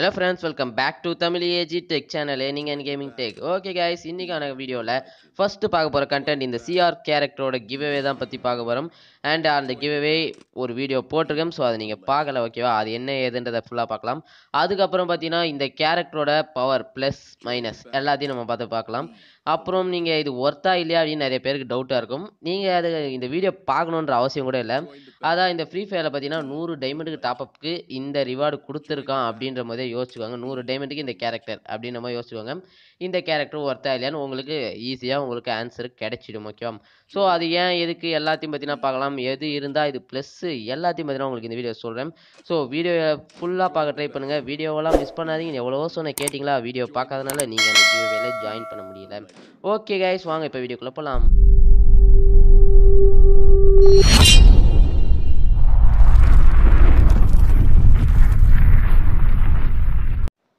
hello friends welcome back to Tamil AG tech channel நீங்கள் என் gaming tech okay guys இன்றைக்கான வீடியோவில் ஃபஸ்ட்டு பார்க்க போகிற கண்டென்ட் இந்த சிஆர் கேரக்டரோட கிவ்வே தான் பற்றி பார்க்க போகிறோம் அண்ட் அந்த கிவ்அவே ஒரு வீடியோ போட்டிருக்கேன் ஸோ அதை நீங்கள் பார்க்கல ஓகேவா அது என்ன ஏதுன்றதை ஃபுல்லாக பார்க்கலாம் அதுக்கப்புறம் பார்த்தீங்கன்னா இந்த கேரக்டரோட பவர் ப்ளஸ் மைனஸ் எல்லாத்தையும் நம்ம பார்த்து பார்க்கலாம் அப்புறம் நீங்கள் இது ஒர்த்தா இல்லையா அப்படின்னு நிறைய பேருக்கு டவுட்டாக இருக்கும் நீங்கள் அது இந்த வீடியோ பார்க்கணுன்ற அவசியம் கூட இல்லை அதான் இந்த ஃப்ரீ ஃபயரில் பார்த்தீங்கன்னா நூறு டைமண்டுக்கு டாப்அப்க்கு இந்த ரிவார்டு கொடுத்துருக்கான் அப்படின்ற போதே யோசிச்சுக்கோங்க நூறு டைமண்டுக்கு இந்த கேரக்டர் அப்படின்னு நம்ம யோசிச்சுக்கோங்க இந்த கேரக்டர் ஒர்த்தா இல்லையான்னு உங்களுக்கு ஈஸியாக உங்களுக்கு ஆன்சர் கிடைச்சிடும் ஓகேவா ஸோ அது ஏன் எதுக்கு எல்லாத்தையும் பார்த்தீங்கன்னா பார்க்கலாம் எது இருந்தால் இது ப்ளஸ்ஸு எல்லாத்தையும் பார்த்தீங்கன்னா உங்களுக்கு இந்த வீடியோ சொல்கிறேன் ஸோ வீடியோ ஃபுல்லாக பார்க்க ட்ரை பண்ணுங்கள் வீடியோவெல்லாம் மிஸ் பண்ணாதீங்க எவ்வளோ சொன்ன கேட்டிங்களா வீடியோ பார்க்காதனால நீங்கள் அந்த வீடியோவில் ஜாயின் பண்ண முடியல ஓகே கைஸ் வாங்க இப்போ வீடியோக்குள்ளே போகலாம்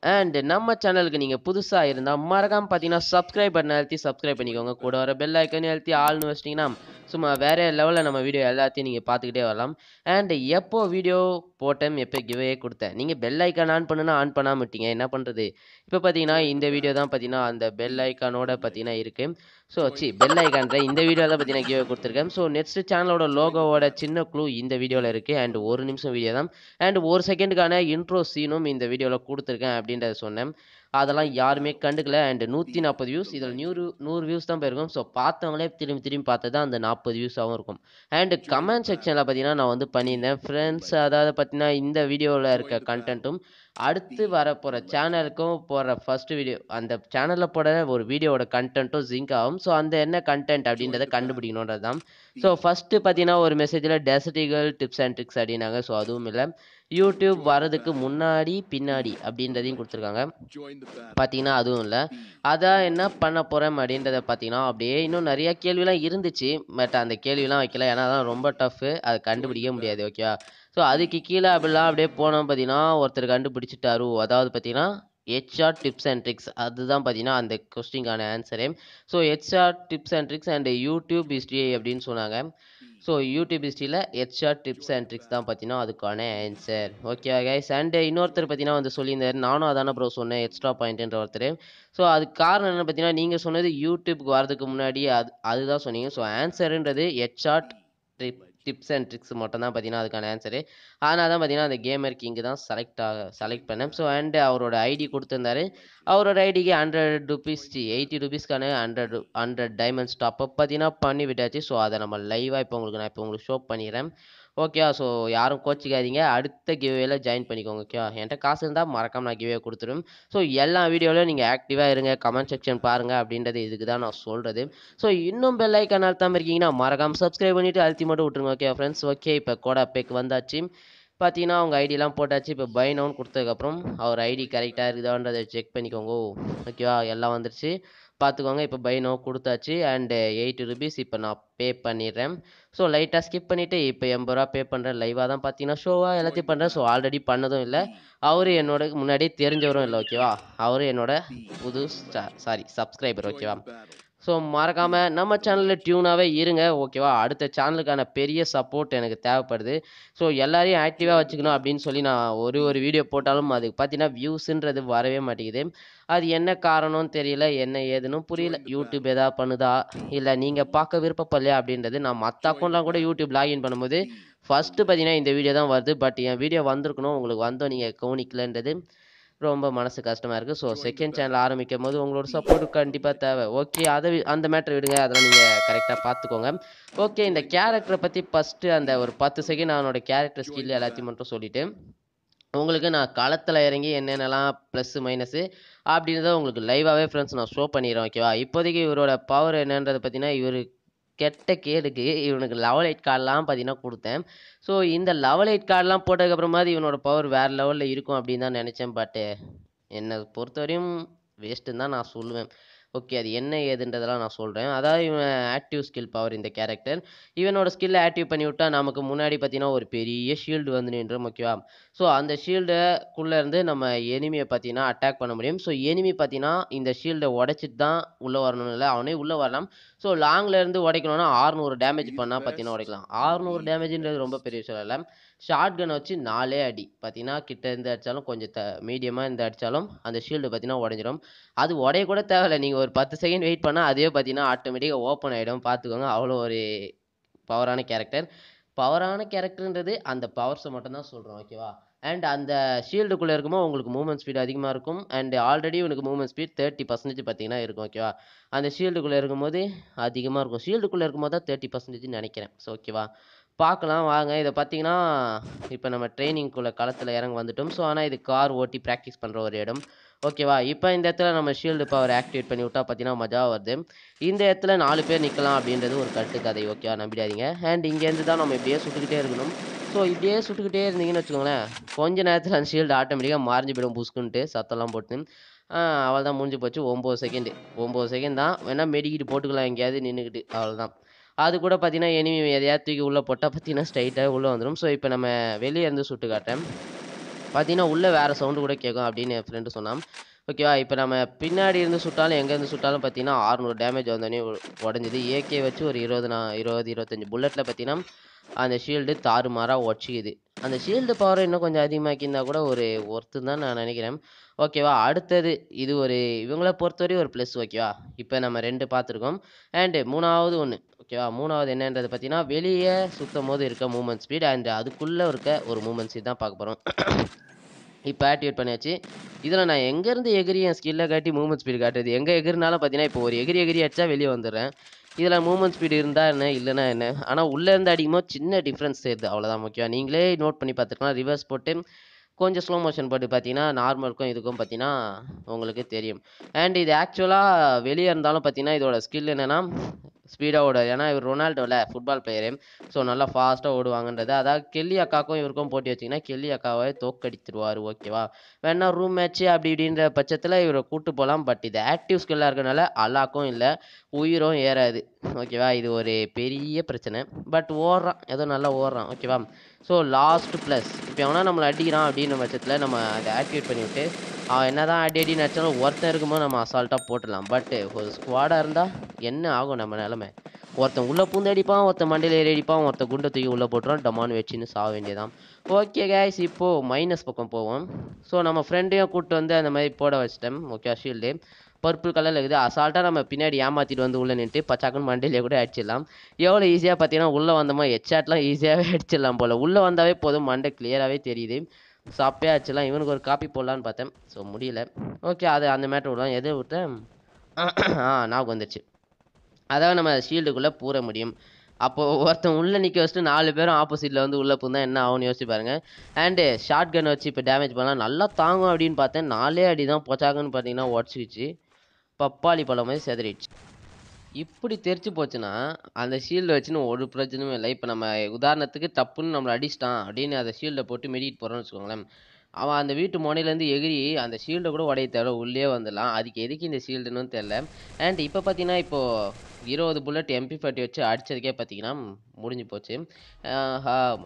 அண்டு நம்ம சேனலுக்கு நீங்கள் புதுசாக இருந்தால் மறக்காமல் பார்த்தீங்கன்னா சப்ஸ்கிரைப் பண்ண எழுத்தி சப்ஸ்கிரைப் பண்ணிக்கோங்க கூட வர பெல் ஐக்கன் எழுத்தி ஆள்னு வச்சிட்டிங்கன்னா சும்மா வேறு லெவலில் நம்ம வீடியோ எல்லாத்தையும் நீங்கள் பார்த்துக்கிட்டே வரலாம் அண்டு எப்போ வீடியோ போட்டேன் எப்போ கிவ்வே கொடுத்தேன் நீங்கள் பெல் ஐக்கன் ஆன் பண்ணுன்னா ஆன் பண்ணாமட்டிங்க என்ன பண்ணுறது இப்போ பார்த்தீங்கன்னா இந்த வீடியோ தான் பார்த்தீங்கன்னா அந்த பெல் ஐக்கானோட பார்த்தீங்கன்னா இருக்குது ஸோ சி பெல் ஐக்கான்ற இந்த வீடியோ தான் பார்த்தீங்கன்னா கிவ் கொடுத்துருக்கேன் ஸோ நெக்ஸ்ட் சேனலோட லோகோவோட சின்ன க்ளூ இந்த வீடியோவில் இருக்குது அண்ட் ஒரு நிமிஷம் வீடியோ தான் அண்ட் ஒரு செகண்டுக்கான இன்ட்ரோ சீனும் இந்த வீடியோவில் கொடுத்துருக்கேன் அப்படின்றத சொன்னேன் அதெல்லாம் யாருமே கண்டுக்கல அண்ட் நூற்றி நாற்பது வியூஸ் இதில் நூறு நூறு வியூஸ் தான் போயிருக்கும் ஸோ பார்த்தவங்களே திரும்பி திரும்பி பார்த்து தான் அந்த நாற்பது வியூஸாகவும் இருக்கும் அண்ட் கமெண்ட் செக்ஷனில் பார்த்தீங்கன்னா நான் வந்து பண்ணியிருந்தேன் ஃப்ரெண்ட்ஸ் அதாவது பார்த்தீங்கன்னா இந்த வீடியோவில் இருக்க கண்டென்ட்டும் அடுத்து வர சேனலுக்கும் போகிற ஃபஸ்ட்டு வீடியோ அந்த சேனலில் போடுற ஒரு வீடியோவோட கண்டென்ட்டும் ஜிங்க் ஆகும் ஸோ அந்த என்ன கண்டென்ட் அப்படின்றத கண்டுபிடிக்கணுன்றது தான் ஸோ ஃபஸ்ட்டு பார்த்தீங்கன்னா ஒரு மெசேஜில் டெசிட்டிகள் டிப்ஸ் அண்ட் ட்ரிக்ஸ் அப்படின்னாங்க ஸோ அதுவும் இல்லை யூடியூப் வர்றதுக்கு முன்னாடி பின்னாடி அப்படின்றதையும் கொடுத்துருக்காங்க பார்த்தீங்கன்னா அதுவும் இல்லை அதான் என்ன பண்ண போகிறேன் அப்படின்றத பார்த்தீங்கன்னா அப்படியே இன்னும் நிறையா கேள்விலாம் இருந்துச்சு பட் அந்த கேள்விலாம் வைக்கல ஏன்னா அதான் ரொம்ப டஃப்பு அதை கண்டுபிடிக்க முடியாது ஓகேவா ஸோ அதுக்கு கீழே அப்படிலாம் அப்படியே போனோம் பார்த்தீங்கன்னா ஒருத்தர் கண்டுபிடிச்சிட்டாரு அதாவது பார்த்தீங்கன்னா ஹெச்ஆர் டிப்ஸ் அண்ட் ட்ரிக்ஸ் அதுதான் பார்த்தீங்கன்னா அந்த கொஸ்டினுக்கான ஆன்சரே so HR tips and tricks and YouTube history அப்படின்னு சொன்னாங்க ஸோ யூடியூப் ஹிஸ்ட்ரியில் ஹெச்ஆர் டிப்ஸ் அண்ட் ட்ரிக்ஸ் தான் பார்த்தீங்கன்னா அதுக்கான ஆன்சர் ஓகே கைஸ் அண்ட் இன்னொருத்தர் பார்த்தீங்கன்னா வந்து சொல்லியிருந்தார் நானும் அதான ப்ரோ சொன்னேன் எக்ஸ்ட்ரா பாயிண்ட்ன்ற ஒருத்தர் ஸோ அதுக்கு காரணம் என்ன பார்த்தீங்கன்னா நீங்கள் சொன்னது யூடியூப்க்கு வரதுக்கு முன்னாடி அது அதுதான் சொன்னீங்க ஸோ ஆன்சருன்றது headshot trip tips and tricks மட்டும் தான் பார்த்தீங்கன்னா அதுக்கான ஆன்சரு அதனால் தான் பார்த்தீங்கன்னா அந்த கேமர் கிங்கு தான் செலக்ட் ஆக செலக்ட் பண்ணேன் ஸோ அண்டு அவரோட ஐடி கொடுத்துருந்தாரு அவரோட ஐடிக்கு ஹண்ட்ரட் ருபீஸ் எயிட்டி ருபீஸ்க்கான ஹண்ட்ரட் ஹண்ட்ரட் டைமண்ட்ஸ் டாப்அப் பார்த்தீங்கன்னா பண்ணி விட்டாச்சு ஸோ அதை நம்ம லைவாக இப்போ உங்களுக்கு நான் இப்போ உங்களுக்கு ஷோ பண்ணிடுறேன் ஓகேவா ஸோ யாரும் கோச்சிக்காதீங்க அடுத்த கிவேல ஜாயின் பண்ணிக்கோங்க ஓகேவா என்கிட்ட காசு இருந்தால் மறக்காமல் நான் கிவ்வே கொடுத்துரும் ஸோ எல்லா வீடியோவிலும் நீங்கள் ஆக்டிவாக இருங்க கமெண்ட் செக்ஷன் பாருங்கள் அப்படின்றது இதுக்கு தான் நான் சொல்கிறது ஸோ இன்னும் பெல் ஐக்கான் அழுத்தாமல் இருக்கீங்கன்னா மறக்காமல் சப்ஸ்கிரைப் பண்ணிவிட்டு அழுத்தி மட்டும் விட்டுருங்க ஓகே ஃப்ரெண்ட்ஸ் ஓகே இப்போ கோடா பேக் வந்தாச்சு பார்த்தீங்கன்னா அவங்க ஐடியெல்லாம் போட்டாச்சு இப்போ பை நவுன் கொடுத்ததுக்கப்புறம் அவர் ஐடி கரெக்டாக இருக்குதான்றதை செக் பண்ணிக்கோங்க ஓகேவா எல்லாம் வந்துருச்சு பார்த்துக்கோங்க இப்போ பை நோ கொடுத்தாச்சு அண்டு எயிட்டி ருபீஸ் இப்போ நான் பே பண்ணிடுறேன் ஸோ லைட்டாக ஸ்கிப் பண்ணிவிட்டு இப்போ எண்பது ரூபா பே பண்ணுறேன் லைவாக தான் பார்த்தீங்கன்னா ஷோவாக எல்லாத்தையும் பண்ணுறேன் ஸோ ஆல்ரெடி பண்ணதும் இல்லை அவர் என்னோட முன்னாடியே தெரிஞ்சவரும் இல்லை ஓகேவா அவர் என்னோட புது சாரி சப்ஸ்கிரைபர் ஓகேவா ஸோ மறக்காமல் நம்ம சேனலில் டியூனாகவே இருங்க ஓகேவா அடுத்த சேனலுக்கான பெரிய சப்போர்ட் எனக்கு தேவைப்படுது ஸோ எல்லாரையும் ஆக்டிவாக வச்சுக்கணும் அப்படின்னு சொல்லி நான் ஒரு ஒரு வீடியோ போட்டாலும் அதுக்கு பார்த்தீங்கன்னா வியூஸுன்றது வரவே மாட்டேங்குது அது என்ன காரணம்னு தெரியல என்ன ஏதுன்னு புரியல யூடியூப் எதாவது பண்ணுதா இல்லை நீங்கள் பார்க்க விருப்பப்படலையா அப்படின்றது நான் மற்ற அக்கௌண்ட்லாம் கூட யூடியூப் லாகின் பண்ணும்போது ஃபஸ்ட்டு பார்த்தீங்கன்னா இந்த வீடியோ தான் வருது பட் என் வீடியோ வந்திருக்கணும் உங்களுக்கு வந்தோம் நீங்கள் கவனிக்கலன்றது ரொம்ப மனசு கஷ்டமாக இருக்குது ஸோ செகண்ட் சேனல் ஆரம்பிக்கும் போது உங்களோட சப்போர்ட் கண்டிப்பாக தேவை ஓகே அதை அந்த மேட்டர் விடுங்க அதெல்லாம் நீங்கள் கரெக்டாக பார்த்துக்கோங்க ஓகே இந்த கேரக்டரை பற்றி ஃபஸ்ட்டு அந்த ஒரு பத்து செகண்ட் அவனோட கேரக்டர் ஸ்கில் எல்லாத்தையும் மட்டும் சொல்லிவிட்டு உங்களுக்கு நான் களத்தில் இறங்கி என்னென்னலாம் ப்ளஸ் மைனஸ் அப்படின்றத உங்களுக்கு லைவாகவே ஃப்ரெண்ட்ஸ் நான் ஷோ பண்ணிடுறேன் ஓகேவா இப்போதைக்கு இவரோட பவர் என்னன்றது பார்த்தீங்கன்னா இவர் கெட்ட கேடுக்கு இவனுக்கு லெவல் எயிட் கார்டெலாம் பார்த்தீங்கன்னா கொடுத்தேன் ஸோ இந்த லெவல் எயிட் கார்டெலாம் போட்டதுக்கப்புறமா இவனோட பவர் வேறு லெவலில் இருக்கும் அப்படின்னு தான் நினச்சேன் பட்டு என்னை பொறுத்தவரையும் வேஸ்ட்டுன்னு தான் நான் சொல்லுவேன் ஓகே அது என்ன ஏதுன்றதெல்லாம் நான் சொல்கிறேன் அதாவது இவன் ஆக்டிவ் ஸ்கில் பவர் இந்த கேரக்டர் இவனோட ஸ்கில் ஆக்டிவ் பண்ணி விட்டால் நமக்கு முன்னாடி பார்த்தீங்கன்னா ஒரு பெரிய ஷீல்டு வந்து நின்றோம் ஓகேவா ஸோ அந்த ஷீல்டுக்குள்ளேருந்து நம்ம எனிமியை பார்த்தீங்கன்னா அட்டாக் பண்ண முடியும் ஸோ எனிமி பார்த்தீங்கன்னா இந்த ஷீல்டை உடைச்சிட்டு தான் உள்ளே வரணும் இல்லை அவனே உள்ளே வரலாம் ஸோ லாங்லேருந்து உடைக்கணும்னா ஆறுநூறு டேமேஜ் பண்ணால் பார்த்தீங்கன்னா உடைக்கலாம் ஆறுநூறு டேமேஜ்ன்றது ரொம்ப பெரிய விஷயம் இல்லை ஷார்ட் கன் வச்சு நாலே அடி பார்த்தீங்கன்னா கிட்ட இருந்து அடித்தாலும் கொஞ்சம் த மீடியமாக இருந்து அடித்தாலும் அந்த ஷீல்டு பார்த்தீங்கன்னா உடஞ்சிடும் அது உடைய கூட தேவையில்ல நீங்கள் ஒரு பத்து செகண்ட் வெயிட் பண்ணால் அதே பார்த்தீங்கன்னா ஆட்டோமேட்டிக்காக ஓப்பன் ஆகிடும் பார்த்துக்கோங்க அவ்வளோ ஒரு பவரான கேரக்டர் பவரான கேரக்டர்ன்றது அந்த பவர்ஸை மட்டும்தான் சொல்கிறோம் ஓகேவா அண்ட் அந்த ஷீல்டுக்குள்ளே இருக்குமோ உங்களுக்கு மூவ்மெண்ட் ஸ்பீட் அதிகமாக இருக்கும் அண்ட் ஆல்ரெடி உனக்கு மூவ்மெண்ட் ஸ்பீட் தேர்ட்டி பர்சன்டேஜ் பார்த்தீங்கன்னா இருக்கும் ஓகேவா அந்த ஷீல்டுக்குள்ளே இருக்கும்போது அதிகமாக இருக்கும் ஷீல்டுக்குள்ளே இருக்கும்போது தான் தேர்ட்டி பர்சன்டேஜ் நினைக்கிறேன் ஸோ ஓகேவா பார்க்கலாம் வாங்க இதை பார்த்தீங்கன்னா இப்போ நம்ம ட்ரைனிங்குள்ளே களத்தில் இறங்க வந்துட்டோம் ஸோ ஆனால் இது கார் ஓட்டி ப்ராக்டிஸ் பண்ணுற ஒரு இடம் ஓகேவா இப்போ இந்த இடத்துல நம்ம ஷீல்டு பவர் ஆக்டிவேட் பண்ணி விட்டால் பார்த்தீங்கன்னா மஜா வருது இந்த இடத்துல நாலு பேர் நிற்கலாம் அப்படின்றது ஒரு கட்டு கதை ஓகேவா நம்பிடாதீங்க அண்ட் இங்கேருந்து தான் நம்ம இப்படியே சுட்டுக்கிட்டே இருக்கணும் ஸோ இப்படியே சுட்டுக்கிட்டே இருந்தீங்கன்னு வச்சுக்கோங்களேன் கொஞ்ச நேரத்தில் அந்த ஷீல்டு ஆட்டோமேட்டிக்காக மாறிஞ்சு போயிடும் புஸ்குன்ட்டு சத்தம்லாம் போட்டு அவள் தான் முடிஞ்சு போச்சு ஒம்பது செகண்டு ஒம்பது செகண்ட் தான் வேணால் மெடிக்கிட்டு போட்டுக்கலாம் எங்கேயாவது நின்றுக்கிட்டு அவள் தான் அது கூட பார்த்தீங்கன்னா எனிமி எதையாவது தூக்கி உள்ளே போட்டால் பார்த்தீங்கன்னா ஸ்ட்ரைட்டாக உள்ளே வந்துடும் ஸோ இப்போ நம்ம வெளியே இருந்து சுட்டு காட்டேன் பார்த்தீங்கன்னா உள்ளே வேறு சவுண்டு கூட கேட்கும் அப்படின்னு என் ஃப்ரெண்டு சொன்னான் ஓகேவா இப்போ நம்ம பின்னாடி இருந்து சுட்டாலும் எங்கேருந்து சுட்டாலும் பார்த்தீங்கன்னா அறுநூறு டேமேஜ் வந்தோடனே உடஞ்சிது ஏகே வச்சு ஒரு இருபது நான் இருபது இருபத்தஞ்சி புல்லெட்டில் பார்த்தீங்கன்னா அந்த ஷீல்டு தாறுமாறாக ஒச்சிக்குது அந்த ஷீல்டு பவரை இன்னும் கொஞ்சம் அதிகமாக்கியிருந்தால் கூட ஒரு ஒர்த்து தான் நான் நினைக்கிறேன் ஓகேவா அடுத்தது இது ஒரு இவங்கள பொறுத்தவரை ஒரு ப்ளஸ் ஓகேவா இப்போ நம்ம ரெண்டு பார்த்துருக்கோம் அண்டு மூணாவது ஒன்று ஓகேவா மூணாவது என்னன்றது பார்த்தீங்கன்னா வெளியே சுத்தும் போது இருக்க மூமெண்ட் ஸ்பீட் அண்ட் அதுக்குள்ளே இருக்க ஒரு மூமெண்ட் ஸ்பீட் தான் பார்க்க போகிறோம் இப்போ ஆக்டிவேட் பண்ணியாச்சு இதில் நான் எங்கேருந்து எகிரி என் ஸ்கில்லை காட்டி மூமெண்ட் ஸ்பீடு காட்டுறது எங்கே எகிரினாலும் பார்த்தீங்கன்னா இப்போ ஒரு எகிரி எகிரி அடிச்சா வெளியே வந்துடுறேன் இதில் மூமெண்ட் ஸ்பீடு இருந்தால் என்ன இல்லைனா என்ன ஆனால் உள்ளேருந்து அடிக்கும்போது சின்ன டிஃப்ரென்ஸ் தெரியுது அவ்வளோதான் முக்கியம் நீங்களே நோட் பண்ணி பார்த்துக்கலாம் ரிவர்ஸ் போட்டு கொஞ்சம் ஸ்லோ மோஷன் போட்டு பார்த்தீங்கன்னா நார்மலுக்கும் இதுக்கும் பார்த்தீங்கன்னா உங்களுக்கு தெரியும் அண்ட் இது ஆக்சுவலாக வெளியே இருந்தாலும் பார்த்தீங்கன்னா இதோட ஸ்கில் என்னென்னா ஸ்பீடாக ஓடுவார் ஏன்னா இவர் ரொனால்டோவில் ஃபுட்பால் பிளேயரு ஸோ நல்லா ஃபாஸ்ட்டாக ஓடுவாங்கன்றது அதாவது கெல்லி அக்காக்கும் இவருக்கும் போட்டி வச்சிங்கன்னா கெல்லி அக்காவை தோக்கடித்துருவார் ஓகேவா வேணா ரூம் மேட்ச்சு அப்படி இப்படின்ற பட்சத்தில் இவரை கூட்டு போகலாம் பட் இது ஆக்டிவ் ஸ்கில்லாக இருக்கிறதுனால அலாக்கும் இல்லை உயிரும் ஏறாது ஓகேவா இது ஒரு பெரிய பிரச்சனை பட் ஓடுறான் ஏதோ நல்லா ஓடுறான் ஓகேவா ஸோ லாஸ்ட் ப்ளஸ் இப்போ எவனா நம்மளை அடிக்கிறான் அப்படின்ற பட்சத்தில் நம்ம அதை ஆக்டிவேட் பண்ணிவிட்டு அவன் என்ன தான் அடி அடி நடிச்சாலும் ஒருத்தன் இருக்கும்போது நம்ம அசால்ட்டாக போட்டுடலாம் பட் ஒரு ஸ்குவாடாக இருந்தால் என்ன ஆகும் நம்ம நிலமை ஒருத்தன் உள்ளே பூந்து அடிப்பான் ஒருத்தன் மண்டையில் ஏறி அடிப்பான் ஒருத்தன் குண்டை தூக்கி உள்ளே போட்டுருவான் டமான் வச்சுன்னு சாக வேண்டியதான் ஓகே கேஸ் இப்போது மைனஸ் பக்கம் போவோம் ஸோ நம்ம ஃப்ரெண்டையும் கூப்பிட்டு வந்து அந்த மாதிரி போட வச்சிட்டேன் ஓகே ஷீல்டு பர்பிள் கலரில் இருக்குது அசால்ட்டாக நம்ம பின்னாடி ஏமாற்றிட்டு வந்து உள்ளே நின்று பச்சாக்குன்னு மண்டையிலே கூட அடிச்சிடலாம் எவ்வளோ ஈஸியாக பார்த்தீங்கன்னா உள்ளே வந்தோமா எச்சாட்லாம் ஈஸியாகவே அடிச்சிடலாம் போல் உள்ளே வந்தாவே போதும் மண்டை கிளியராகவே தெரியுது ஸோ அப்பயே ஆச்சுலாம் இவனுக்கு ஒரு காப்பி போடலான்னு பார்த்தேன் ஸோ முடியல ஓகே அது அந்த மேட்ரு விடலாம் எது விட்டேன் ஆ நான் வந்துடுச்சு அதாவது நம்ம ஷீல்டுக்குள்ளே பூர முடியும் அப்போது ஒருத்தன் உள்ளே நிற்க வச்சுட்டு நாலு பேரும் ஆப்போசிட்டில் வந்து உள்ளே பூந்தா என்ன ஆகும்னு யோசிச்சு பாருங்கள் அண்டு ஷார்ட் கன் வச்சு இப்போ டேமேஜ் பண்ணலாம் நல்லா தாங்கும் அப்படின்னு பார்த்தேன் நாலே அடி தான் போச்சாங்கன்னு பார்த்தீங்கன்னா உடச்சிக்கிச்சு பப்பாளி பழம் மாதிரி செதறிடுச்சு இப்படி தெரிச்சு போச்சுன்னா அந்த ஷீல்டை வச்சுன்னு ஒரு பிரச்சனையும் இல்லை இப்போ நம்ம உதாரணத்துக்கு தப்புன்னு நம்மளை அடிச்சிட்டான் அப்படின்னு அதை ஷீல்டை போட்டு மெடிட் போகிறோம்னு வச்சுக்கோங்களேன் அவன் அந்த வீட்டு முனையிலேருந்து எகிரி அந்த ஷீல்டை கூட உடைய தேவை உள்ளே வந்துடலாம் அதுக்கு எதுக்கு இந்த ஷீல்டுன்னு தெரில அண்ட் இப்போ பார்த்தீங்கன்னா இப்போது இருபது புல்லட் எம்பி ஃபார்ட்டி வச்சு அடித்ததுக்கே பார்த்தீங்கன்னா முடிஞ்சு போச்சு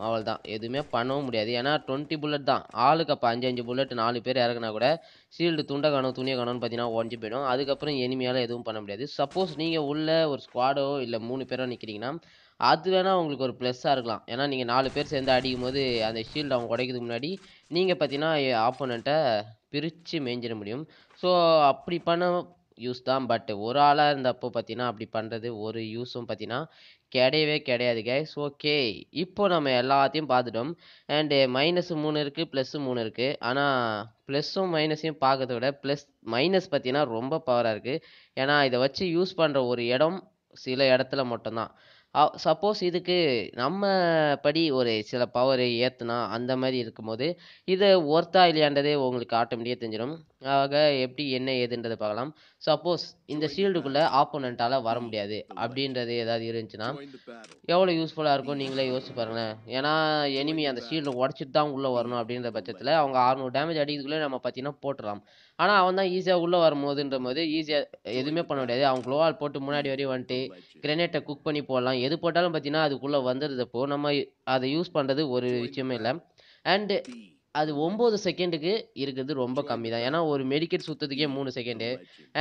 அவ்வளோதான் எதுவுமே பண்ணவும் முடியாது ஏன்னா டுவெண்ட்டி புல்லட் தான் ஆளுக்கு அப்போ அஞ்சு அஞ்சு புல்லட் நாலு பேர் இறங்கினா கூட ஷீல்டு துண்டை காணும் துணியை காணும்னு பார்த்தீங்கன்னா உடஞ்சி போயிடும் அதுக்கப்புறம் இனிமையால் எதுவும் பண்ண முடியாது சப்போஸ் நீங்கள் உள்ள ஒரு ஸ்குவாடோ இல்லை மூணு பேரோ நிற்கிறீங்கன்னா அது வேணால் உங்களுக்கு ஒரு ப்ளஸ்ஸாக இருக்கலாம் ஏன்னா நீங்கள் நாலு பேர் சேர்ந்து அடிக்கும் போது அந்த ஷீல்ட் அவங்க உடைக்கிறதுக்கு முன்னாடி நீங்கள் பார்த்தீங்கன்னா ஆப்போனண்ட்டை பிரித்து மேய்ஞ்சிட முடியும் ஸோ அப்படி பண்ண யூஸ் தான் பட் ஒரு ஆளாக இருந்தப்போ பார்த்தீங்கன்னா அப்படி பண்ணுறது ஒரு யூஸும் பார்த்தீங்கன்னா கிடையவே கிடையாது கேஸ் ஓகே இப்போ நம்ம எல்லாத்தையும் பார்த்துட்டோம் அண்டு மைனஸ் மூணு இருக்குது ப்ளஸ்ஸு மூணு இருக்குது ஆனால் ப்ளஸ்ஸும் மைனஸையும் பார்க்கறத விட ப்ளஸ் மைனஸ் பார்த்தீங்கன்னா ரொம்ப பவராக இருக்குது ஏன்னா இதை வச்சு யூஸ் பண்ணுற ஒரு இடம் சில இடத்துல மட்டும்தான் சப்போஸ் இதுக்கு நம்ம படி ஒரு சில பவரை ஏற்றுனா அந்த மாதிரி இருக்கும்போது இது ஒர்த்தா இல்லையான்றதே உங்களுக்கு ஆட்டோமேட்டிக்காக தெரிஞ்சிடும் ஆக எப்படி என்ன ஏதுன்றதை பார்க்கலாம் சப்போஸ் இந்த ஷீல்டுக்குள்ளே ஆப்போனண்ட்டால் வர முடியாது அப்படின்றது ஏதாவது இருந்துச்சுன்னா எவ்வளோ யூஸ்ஃபுல்லாக இருக்கும் நீங்களே யோசிச்சு பாருங்களேன் ஏன்னா எனிமி அந்த ஷீல்டு உடச்சிட்டு தான் உள்ளே வரணும் அப்படின்ற பட்சத்தில் அவங்க அறுநூறு டேமேஜ் அடிக்கிறதுக்குள்ளே நம்ம பார்த்தீங்கன்னா போட்டுடலாம் ஆனால் அவன் தான் ஈஸியாக உள்ளே வரும்போதுன்ற போது ஈஸியாக எதுவுமே பண்ண முடியாது அவங்க க்ளோவால் போட்டு முன்னாடி வரையும் வந்துட்டு கிரனேட்டை குக் பண்ணி போடலாம் எது போட்டாலும் பார்த்தீங்கன்னா அதுக்குள்ளே வந்துடுது இப்போது நம்ம அதை யூஸ் பண்ணுறது ஒரு விஷயமே இல்லை அண்டு அது ஒம்பது செகண்டுக்கு இருக்குது ரொம்ப கம்மி தான் ஏன்னா ஒரு மெடிக்கெட் சுற்றுறதுக்கே மூணு செகண்டு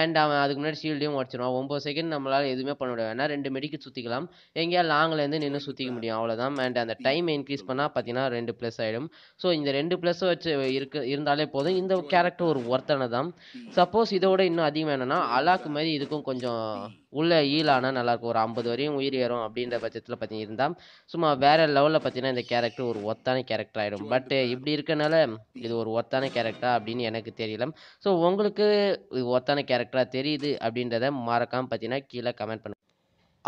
அண்ட் அவன் அதுக்கு முன்னாடி ஷீல்டையும் உடச்சிடுவான் ஒம்பது செகண்ட் நம்மளால் எதுவுமே பண்ண முடியாது ரெண்டு மெடிக்கெட் சுற்றிக்கலாம் எங்கேயா லாங்லேருந்து நின்று சுற்றிக்க முடியும் அவ்வளோதான் அண்ட் அந்த டைம் இன்க்ரீஸ் பண்ணால் பார்த்தீங்கன்னா ரெண்டு ப்ளஸ் ஆகிடும் ஸோ இந்த ரெண்டு ப்ளஸ் வச்சு இருக்க இருந்தாலே போதும் இந்த கேரக்டர் ஒரு ஒர்த்தான தான் சப்போஸ் இதோட இன்னும் அதிகம் என்னன்னா அலாக்கு மாதிரி இதுக்கும் கொஞ்சம் உள்ளே ஈலானா நல்லாயிருக்கும் ஒரு ஐம்பது வரையும் உயிர் ஏறும் அப்படின்ற பட்சத்தில் பார்த்தீங்கன்னா இருந்தால் சும்மா வேறு லெவலில் பார்த்தீங்கன்னா இந்த கேரக்டர் ஒரு ஒத்தான கேரக்டர் ஆகிடும் பட் இப்படி இருக்க அதனால் இது ஒரு ஒத்தான கேரக்டரா அப்படின்னு எனக்கு தெரியல ஸோ உங்களுக்கு இது ஒத்தான கேரக்டராக தெரியுது அப்படின்றத மறக்காமல் பார்த்தீங்கன்னா கீழே கமெண்ட் பண்ணுங்கள்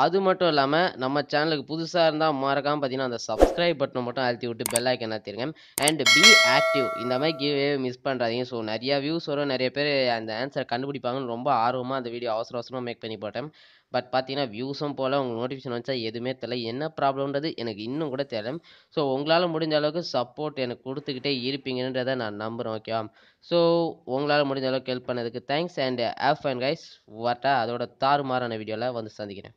அது மட்டும் இல்லாமல் நம்ம சேனலுக்கு புதுசாக இருந்தால் மறக்காமல் பார்த்தீங்கன்னா அந்த சப்ஸ்கிரைப் பட்டனை மட்டும் அழுத்தி விட்டு பெல் ஐக்கன் அழுத்திருங்க அண்ட் பி ஆக்டிவ் இந்த மாதிரி கிவ்வே மிஸ் பண்ணுறாதீங்க ஸோ நிறையா வியூஸ் வரும் நிறைய பேர் அந்த ஆன்சர் கண்டுபிடிப்பாங்கன்னு ரொம்ப ஆர்வமாக அந்த வீடியோ அவசர அவசரமாக மேக் பண்ணி போட்டேன் பட் பார்த்தீங்கன்னா வியூஸும் போல் உங்களுக்கு நோட்டிஃபிகேஷன் வச்சா எதுவுமே தெரியல என்ன ப்ராப்ளம்ன்றது எனக்கு இன்னும் கூட தெரியல ஸோ உங்களால் முடிஞ்ச அளவுக்கு சப்போர்ட் எனக்கு கொடுத்துக்கிட்டே இருப்பீங்கன்றதை நான் நம்புகிறேன் ஓகேவா ஸோ உங்களால் முடிஞ்ச அளவுக்கு ஹெல்ப் பண்ணதுக்கு thanks and off and guys வாட்டா அதோட தாறுமாறான வீடியோவில் வந்து சந்திக்கிறேன்